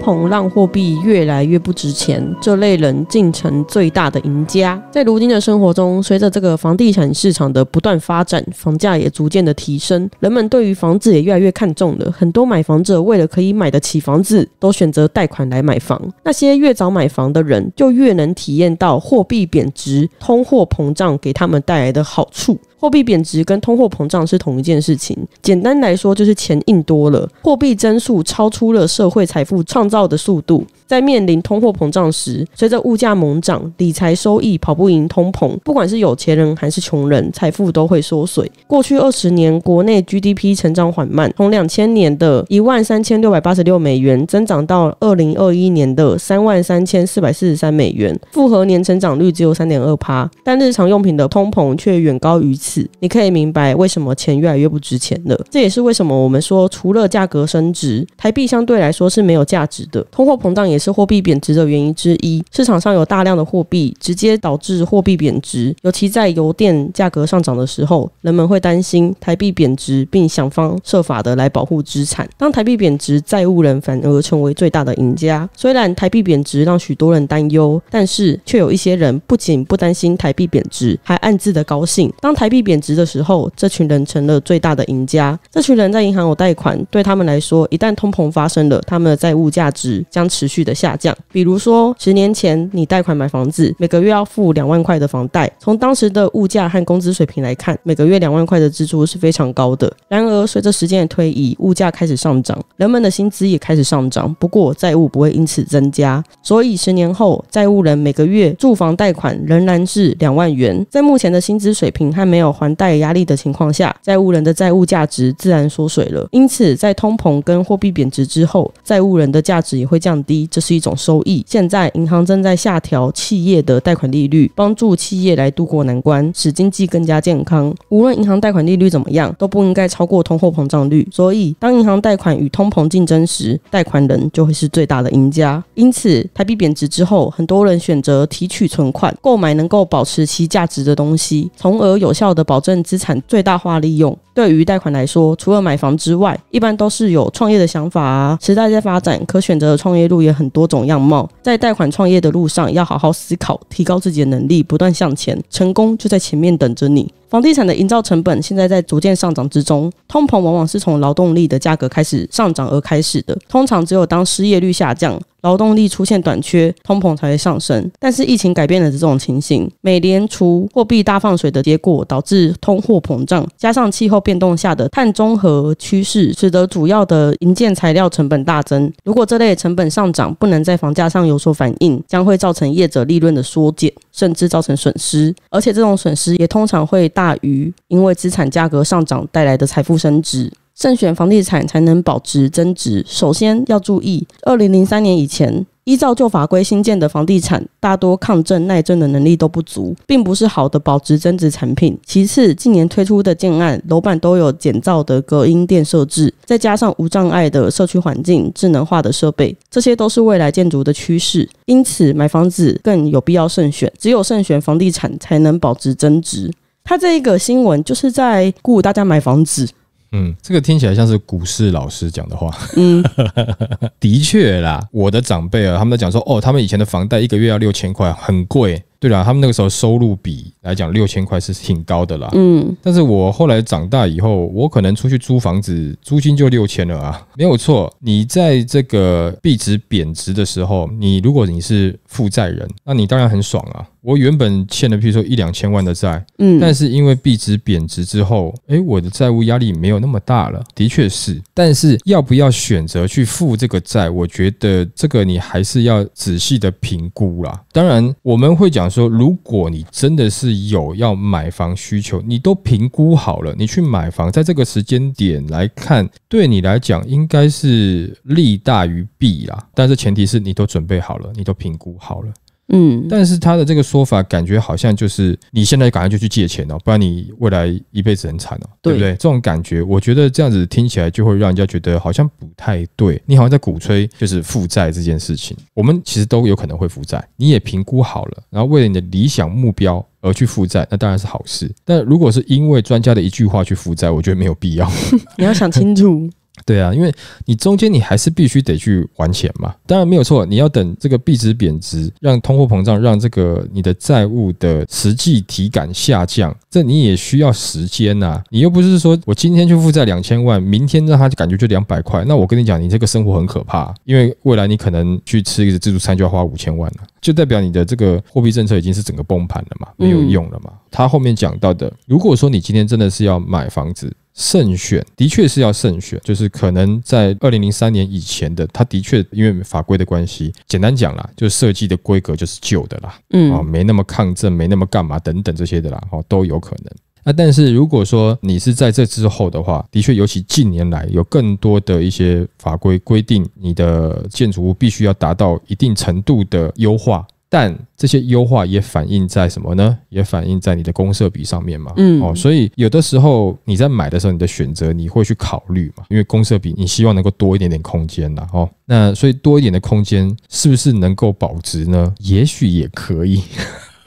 膨胀货币越来越不值钱，这类人进成最大的赢家。在如今的生活中，随着这个房地产市场的不断发展，房价也逐渐的提升，人们对于房子也越来越看重了。很多买房者为了可以买得起房子，都选择贷款来买房。那些越早买房的人，就越能体验到货币贬值、通货膨胀给他们带来的好处。货币贬值跟通货膨胀是同一件事情，简单来说就是钱印多了，货币增速超出了社会财富创造的速度。在面临通货膨胀时，随着物价猛涨，理财收益跑不赢通膨，不管是有钱人还是穷人，财富都会缩水。过去二十年，国内 GDP 成长缓慢，从两千年的一万三千六百八十六美元增长到二零二一年的三万三千四百四十三美元，复合年成长率只有三点二趴。但日常用品的通膨却远高于此。你可以明白为什么钱越来越不值钱了。这也是为什么我们说，除了价格升值，台币相对来说是没有价值的。通货膨胀也是货币贬值的原因之一。市场上有大量的货币，直接导致货币贬值。尤其在油电价格上涨的时候，人们会担心台币贬值，并想方设法的来保护资产。当台币贬值，债务人反而成为最大的赢家。虽然台币贬值让许多人担忧，但是却有一些人不仅不担心台币贬值，还暗自的高兴。当台币贬值的时候，这群人成了最大的赢家。这群人在银行有贷款，对他们来说，一旦通膨发生了，他们的债务价值将持续的下降。比如说，十年前你贷款买房子，每个月要付两万块的房贷。从当时的物价和工资水平来看，每个月两万块的支出是非常高的。然而，随着时间的推移，物价开始上涨，人们的薪资也开始上涨。不过，债务不会因此增加。所以，十年后，债务人每个月住房贷款仍然是两万元。在目前的薪资水平还没有还贷压力的情况下，债务人的债务价值自然缩水了。因此，在通膨跟货币贬值之后，债务人的价值也会降低，这是一种收益。现在，银行正在下调企业的贷款利率，帮助企业来渡过难关，使经济更加健康。无论银行贷款利率怎么样，都不应该超过通货膨胀率。所以，当银行贷款与通膨竞争时，贷款人就会是最大的赢家。因此，台币贬值之后，很多人选择提取存款，购买能够保持其价值的东西，从而有效的。保证资产最大化利用。对于贷款来说，除了买房之外，一般都是有创业的想法啊。时代在发展，可选择的创业路也很多种样貌。在贷款创业的路上，要好好思考，提高自己的能力，不断向前，成功就在前面等着你。房地产的营造成本现在在逐渐上涨之中，通膨往往是从劳动力的价格开始上涨而开始的。通常只有当失业率下降。劳动力出现短缺，通膨才会上升。但是疫情改变了这种情形。美联储货币大放水的结果导致通货膨胀，加上气候变动下的碳中和趋势，使得主要的营建材料成本大增。如果这类成本上涨不能在房价上有所反应，将会造成业者利润的缩减，甚至造成损失。而且这种损失也通常会大于因为资产价格上涨带来的财富升值。慎选房地产才能保值增值。首先要注意，二零零三年以前依照旧法规新建的房地产，大多抗震耐震的能力都不足，并不是好的保值增值产品。其次，近年推出的建案楼板都有减噪的隔音垫设置，再加上无障碍的社区环境、智能化的设备，这些都是未来建筑的趋势。因此，买房子更有必要慎选，只有慎选房地产才能保值增值。他这一个新闻就是在鼓舞大家买房子。嗯，这个听起来像是股市老师讲的话。嗯，的确啦，我的长辈啊，他们在讲说，哦，他们以前的房贷一个月要六千块，很贵。对了，他们那个时候收入比来讲六千块是挺高的啦。嗯，但是我后来长大以后，我可能出去租房子，租金就六千了啊，没有错。你在这个币值贬值的时候，你如果你是负债人，那你当然很爽啊。我原本欠了，比如说一两千万的债，嗯，但是因为币值贬值之后，哎，我的债务压力没有那么大了。的确是，但是要不要选择去付这个债，我觉得这个你还是要仔细的评估啦。当然我们会讲。说，如果你真的是有要买房需求，你都评估好了，你去买房，在这个时间点来看，对你来讲应该是利大于弊啦。但是前提是你都准备好了，你都评估好了。嗯，但是他的这个说法感觉好像就是你现在赶快就去借钱哦，不然你未来一辈子很惨哦，对不对？这种感觉，我觉得这样子听起来就会让人家觉得好像不太对，你好像在鼓吹就是负债这件事情。我们其实都有可能会负债，你也评估好了，然后为了你的理想目标而去负债，那当然是好事。但如果是因为专家的一句话去负债，我觉得没有必要。你要想清楚。对啊，因为你中间你还是必须得去还钱嘛，当然没有错，你要等这个币值贬值，让通货膨胀，让这个你的债务的实际体感下降，这你也需要时间呐。你又不是说我今天就负债两千万，明天让他感觉就两百块，那我跟你讲，你这个生活很可怕，因为未来你可能去吃一个自助餐就要花五千万了，就代表你的这个货币政策已经是整个崩盘了嘛，没有用了嘛。他后面讲到的，如果说你今天真的是要买房子。慎选，的确是要慎选，就是可能在二零零三年以前的，它的确因为法规的关系，简单讲啦，就设计的规格就是旧的啦，嗯啊，没那么抗震，没那么干嘛等等这些的啦，哦都有可能。那但是如果说你是在这之后的话，的确，尤其近年来有更多的一些法规规定，你的建筑物必须要达到一定程度的优化。但这些优化也反映在什么呢？也反映在你的公设比上面嘛。嗯哦，所以有的时候你在买的时候，你的选择你会去考虑嘛，因为公设比你希望能够多一点点空间的哦。那所以多一点的空间是不是能够保值呢？也许也可以。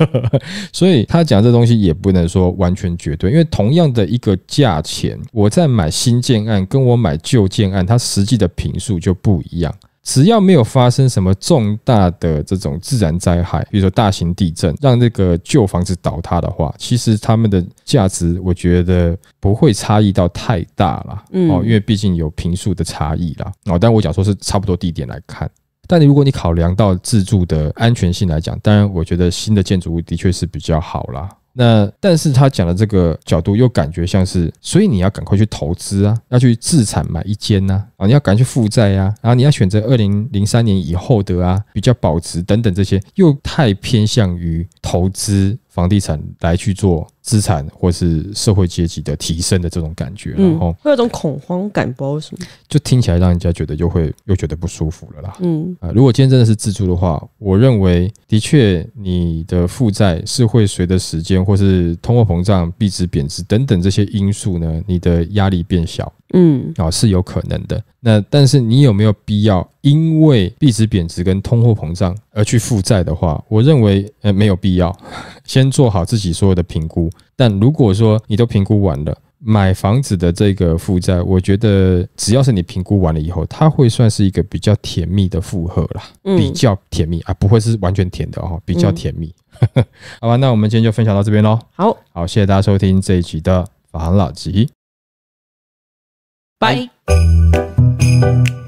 所以他讲这东西也不能说完全绝对，因为同样的一个价钱，我在买新建案跟我买旧建案，它实际的平数就不一样。只要没有发生什么重大的这种自然灾害，比如说大型地震让那个旧房子倒塌的话，其实他们的价值我觉得不会差异到太大了。哦，因为毕竟有平数的差异啦。哦，但我讲说是差不多地点来看，但如果你考量到自住的安全性来讲，当然我觉得新的建筑物的确是比较好啦。那，但是他讲的这个角度又感觉像是，所以你要赶快去投资啊，要去自产买一间呐，啊，你要赶快去负债呀，然后你要选择二零零三年以后的啊，比较保值等等这些，又太偏向于投资。房地产来去做资产，或是社会阶级的提升的这种感觉，然后会有种恐慌感，不知道为什么，就听起来让人家觉得就会又觉得不舒服了啦。嗯啊，如果今天真的是自住的话，我认为的确你的负债是会随着时间或是通货膨胀、币值贬值等等这些因素呢，你的压力变小。嗯，啊，是有可能的。那但是你有没有必要因为币值贬值跟通货膨胀而去负债的话？我认为呃没有必要，先做好自己所有的评估。但如果说你都评估完了，买房子的这个负债，我觉得只要是你评估完了以后，它会算是一个比较甜蜜的负荷啦，比较甜蜜啊，不会是完全甜的哦，比较甜蜜。好吧，那我们今天就分享到这边喽。好，好，谢谢大家收听这一集的法老吉。Bye. Bye.